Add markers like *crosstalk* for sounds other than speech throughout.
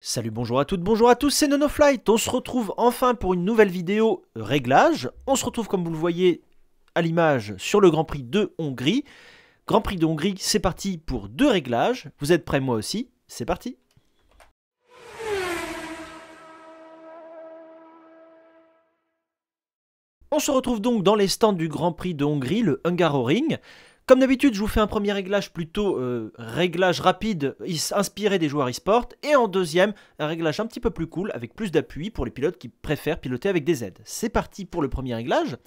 Salut, bonjour à toutes, bonjour à tous, c'est NonoFlight. On se retrouve enfin pour une nouvelle vidéo réglage. On se retrouve, comme vous le voyez à l'image, sur le Grand Prix de Hongrie. Grand Prix de Hongrie, c'est parti pour deux réglages. Vous êtes prêts, moi aussi C'est parti On se retrouve donc dans les stands du Grand Prix de Hongrie, le Hungaroring. Comme d'habitude, je vous fais un premier réglage plutôt euh, réglage rapide, inspiré des joueurs e-sport, et en deuxième, un réglage un petit peu plus cool, avec plus d'appui pour les pilotes qui préfèrent piloter avec des aides. C'est parti pour le premier réglage.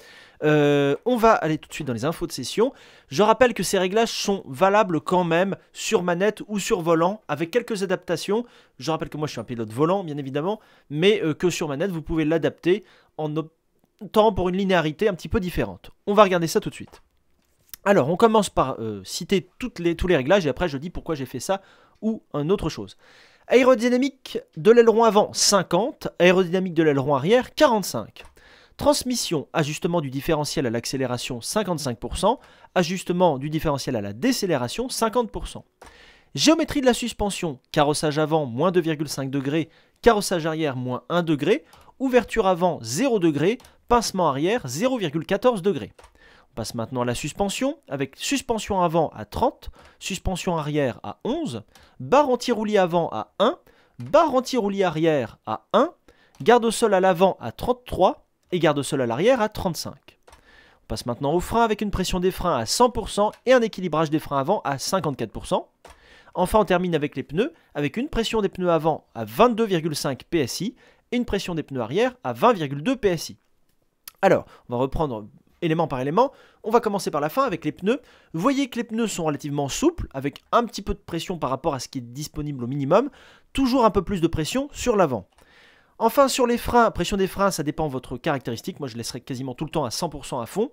Euh, on va aller tout de suite dans les infos de session. Je rappelle que ces réglages sont valables quand même sur manette ou sur volant, avec quelques adaptations. Je rappelle que moi je suis un pilote volant, bien évidemment, mais euh, que sur manette, vous pouvez l'adapter en optant pour une linéarité un petit peu différente. On va regarder ça tout de suite. Alors, on commence par euh, citer tous les réglages et après je dis pourquoi j'ai fait ça ou un autre chose. Aérodynamique de l'aileron avant 50, aérodynamique de l'aileron arrière 45. Transmission, ajustement du différentiel à l'accélération 55%, ajustement du différentiel à la décélération 50%. Géométrie de la suspension, carrossage avant moins 2,5 degrés, carrossage arrière moins 1 degré, ouverture avant 0 degré, pincement arrière 0,14 on passe maintenant à la suspension, avec suspension avant à 30, suspension arrière à 11, barre anti-roulis avant à 1, barre anti-roulis arrière à 1, garde au sol à l'avant à 33 et garde au sol à l'arrière à 35. On passe maintenant au frein avec une pression des freins à 100% et un équilibrage des freins avant à 54%. Enfin, on termine avec les pneus, avec une pression des pneus avant à 22,5 PSI et une pression des pneus arrière à 20,2 PSI. Alors, on va reprendre élément par élément. On va commencer par la fin avec les pneus. Vous voyez que les pneus sont relativement souples, avec un petit peu de pression par rapport à ce qui est disponible au minimum. Toujours un peu plus de pression sur l'avant. Enfin, sur les freins, pression des freins, ça dépend de votre caractéristique. Moi, je laisserai quasiment tout le temps à 100% à fond.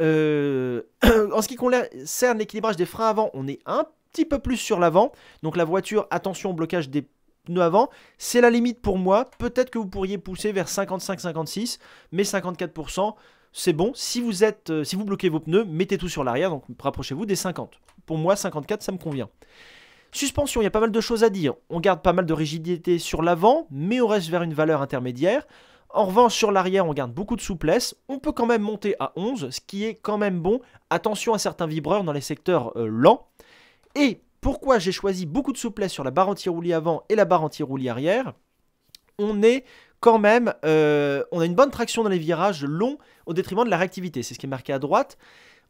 Euh, *clears throat* en ce qui concerne l'équilibrage des freins avant, on est un petit peu plus sur l'avant. Donc la voiture, attention au blocage des pneus avant. C'est la limite pour moi. Peut-être que vous pourriez pousser vers 55-56, mais 54%, c'est bon. Si vous êtes, euh, si vous bloquez vos pneus, mettez tout sur l'arrière, donc rapprochez-vous des 50. Pour moi, 54, ça me convient. Suspension, il y a pas mal de choses à dire. On garde pas mal de rigidité sur l'avant, mais on reste vers une valeur intermédiaire. En revanche, sur l'arrière, on garde beaucoup de souplesse. On peut quand même monter à 11, ce qui est quand même bon. Attention à certains vibreurs dans les secteurs euh, lents. Et pourquoi j'ai choisi beaucoup de souplesse sur la barre anti-roulis avant et la barre anti-roulis arrière On est quand même, euh, on a une bonne traction dans les virages longs au détriment de la réactivité. C'est ce qui est marqué à droite.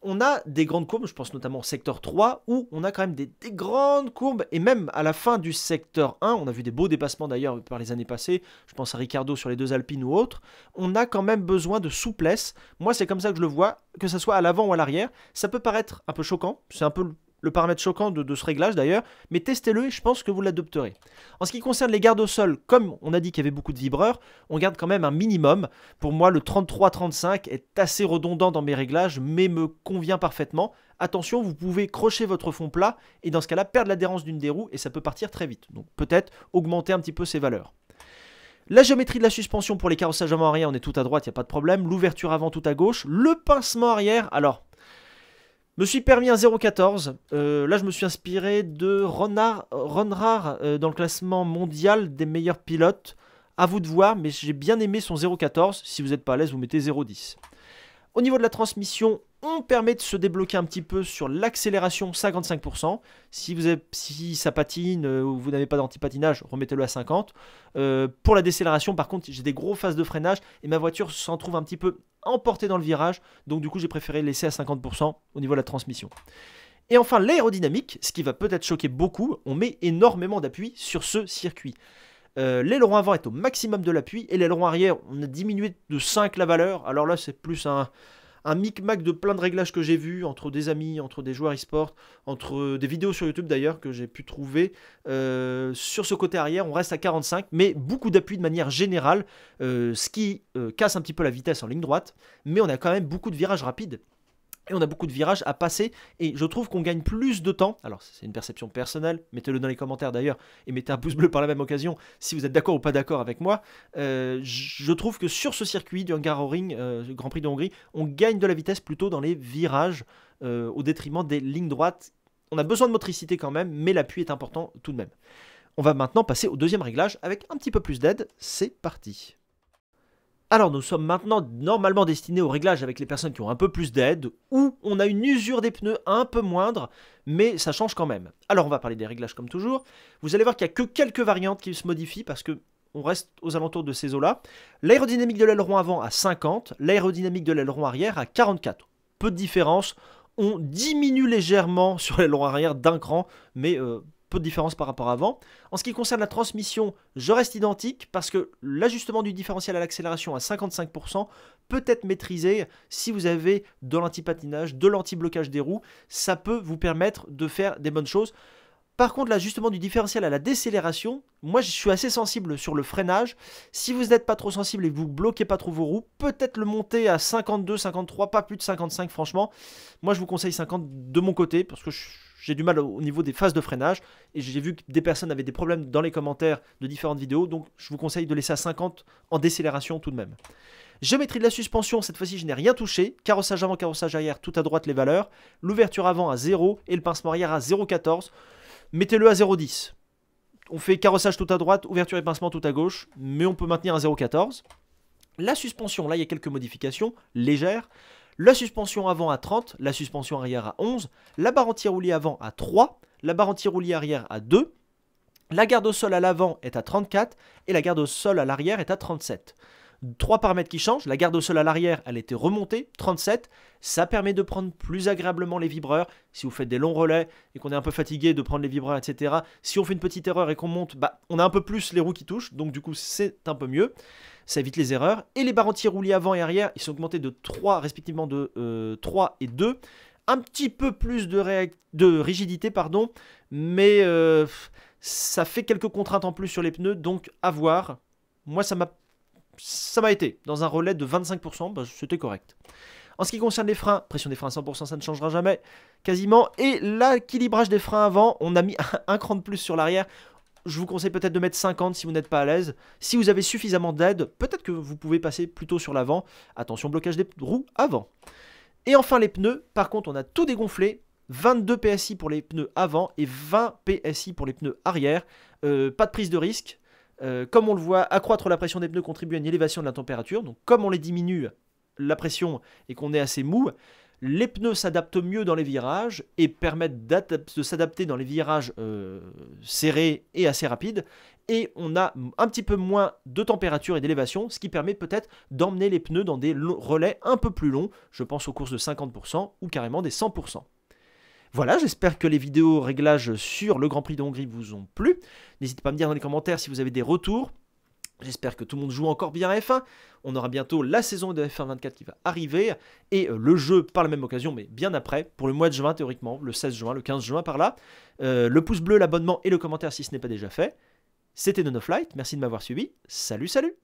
On a des grandes courbes, je pense notamment au secteur 3, où on a quand même des, grandes courbes, et même à la fin du secteur 1, on a vu des beaux dépassements d'ailleurs par les années passées, je pense à Ricardo sur les deux Alpines ou autres, on a quand même besoin de souplesse. Moi c'est comme ça que je le vois, que ce soit à l'avant ou à l'arrière. Ça peut paraître un peu choquant, c'est un peu le paramètre choquant de, ce réglage d'ailleurs, mais testez-le et je pense que vous l'adopterez. En ce qui concerne les gardes au sol, comme on a dit qu'il y avait beaucoup de vibreurs, on garde quand même un minimum. Pour moi, le 33-35 est assez redondant dans mes réglages, mais me convient parfaitement. Attention, vous pouvez crocher votre fond plat et dans ce cas-là, perdre l'adhérence d'une des roues et ça peut partir très vite. Donc peut-être augmenter un petit peu ces valeurs. La géométrie de la suspension pour les carrossages avant arrière, on est tout à droite, il n'y a pas de problème. L'ouverture avant tout à gauche. Le pincement arrière, alors me suis permis un 0,14. Euh, là, je me suis inspiré de Ron euh, dans le classement mondial des meilleurs pilotes. À vous de voir, mais j'ai bien aimé son 0,14. Si vous n'êtes pas à l'aise, vous mettez 0,10. Au niveau de la transmission, on permet de se débloquer un petit peu sur l'accélération 55%. Si, vous si ça patine euh, ou vous n'avez pas d'antipatinage, remettez-le à 50. Euh, pour la décélération, par contre, j'ai des gros phases de freinage et ma voiture s'en trouve un petit peu emportée dans le virage. Donc du coup, j'ai préféré laisser à 50% au niveau de la transmission. Et enfin, l'aérodynamique, ce qui va peut-être choquer beaucoup, on met énormément d'appui sur ce circuit. Euh, l'aileron avant est au maximum de l'appui et l'aileron arrière, on a diminué de 5 la valeur. Alors là, c'est plus un un micmac de plein de réglages que j'ai vu entre des amis, entre des joueurs e-sport, entre euh, des vidéos sur YouTube d'ailleurs que j'ai pu trouver. Euh, sur ce côté arrière, on reste à 45, mais beaucoup d'appui de manière générale, ce euh, qui casse un petit peu la vitesse en ligne droite, mais on a quand même beaucoup de virages rapides. Et on a beaucoup de virages à passer. Et je trouve qu'on gagne plus de temps. Alors, c'est une perception personnelle. Mettez-le dans les commentaires d'ailleurs. Et mettez un pouce bleu par la même occasion si vous êtes d'accord ou pas d'accord avec moi. Euh, je trouve que sur ce circuit du Hungaroring, euh, Grand Prix de Hongrie, on gagne de la vitesse plutôt dans les virages euh, au détriment des lignes droites. On a besoin de motricité quand même, mais l'appui est important tout de même. On va maintenant passer au deuxième réglage avec un petit peu plus d'aide. C'est parti. Alors nous sommes maintenant normalement destinés au réglages avec les personnes qui ont un peu plus d'aide, ou on a une usure des pneus un peu moindre, mais ça change quand même. Alors on va parler des réglages comme toujours. Vous allez voir qu'il n'y a que quelques variantes qui se modifient parce que on reste aux alentours de ces eaux-là. L'aérodynamique de l'aileron avant à 50, l'aérodynamique de l'aileron arrière à 44. Peu de différence, on diminue légèrement *laughs* sur l'aileron arrière d'un cran, mais euh, peu de différence par rapport à avant. En ce qui concerne la transmission, je reste identique parce que l'ajustement du différentiel à l'accélération à 55% peut être maîtrisé si vous avez de l'antipatinage, de l'anti-blocage des roues. Ça peut vous permettre de faire des bonnes choses. Par contre, l'ajustement du différentiel à la décélération, moi je suis assez sensible sur le freinage. Si vous n'êtes pas trop sensible et que vous bloquez pas trop vos roues, peut-être le monter à 52, 53, pas plus de 55 franchement. Moi je vous conseille 50 de mon côté parce que je j'ai du mal au niveau des phases de freinage. Et j'ai vu que des personnes avaient des problèmes dans les commentaires de différentes vidéos. Donc je vous conseille de laisser à 50 en décélération tout de même. Géométrie de la suspension, cette fois-ci je n'ai rien touché. Carrossage avant, carrossage arrière, tout à droite les valeurs. L'ouverture avant à 0 et le pincement arrière à 0,14. Mettez-le à 0,10. On fait carrossage tout à droite, ouverture et pincement tout à gauche, mais on peut maintenir à 0,14. La suspension, là il y a quelques modifications légères la suspension avant à 30, la suspension arrière à 11, la barre anti-roulis avant à 3, la barre anti-roulis arrière à 2, la garde au sol à l'avant est à 34 et la garde au sol à l'arrière est à 37. Trois paramètres qui changent, la garde au sol à l'arrière, elle était remontée, 37. Ça permet de prendre plus agréablement les vibreurs. Si vous faites des longs relais et qu'on est un peu fatigué de prendre les vibreurs, etc. Si on fait une petite erreur et qu'on monte, bah, on a un peu plus les roues qui touchent, donc du coup c'est un peu mieux. Ça évite les erreurs. Et les barres anti-roulis avant et arrière, ils sont augmentés de 3, respectivement de 3 euh, et 2. Un petit peu plus de, de rigidité, pardon, mais euh, ça fait quelques contraintes en plus sur les pneus, donc à voir. Moi, ça m'a ça m'a été. Dans un relais de 25%, bah, c'était correct. En ce qui concerne les freins, pression des freins à 100%, ça ne changera jamais, quasiment. Et l'équilibrage des freins avant, on a mis *laughs* un, cran de plus sur l'arrière. Je vous conseille peut-être de mettre 50 si vous n'êtes pas à l'aise. Si vous avez suffisamment d'aide, peut-être que vous pouvez passer plutôt sur l'avant. Attention, blocage des roues avant. Et enfin les pneus, par contre on a tout dégonflé, 22 PSI pour les pneus avant et 20 PSI pour les pneus arrière. Euh, pas de prise de risque, euh, comme on le voit, accroître la pression des pneus contribue à une élévation de la température. Donc comme on les diminue, la pression, et qu'on est assez mou, les pneus s'adaptent mieux dans les virages et permettent de s'adapter dans les virages euh, serrés et assez rapides. Et on a un petit peu moins de température et d'élévation, ce qui permet peut-être d'emmener les pneus dans des relais un peu plus longs. Je pense aux courses de 50% ou carrément des 100%. Voilà, j'espère que les vidéos réglages sur le Grand Prix de Hongrie vous ont plu. N'hésitez pas à me dire dans les commentaires si vous avez des retours. J'espère que tout le monde joue encore bien à F1. On aura bientôt la saison de F1 24 qui va arriver et euh, le jeu par la même occasion, mais bien après, pour le mois de juin théoriquement, le 16 juin, le 15 juin par là. Euh, le pouce bleu, l'abonnement et le commentaire si ce n'est pas déjà fait. C'était Nonoflight, merci de m'avoir suivi. Salut, salut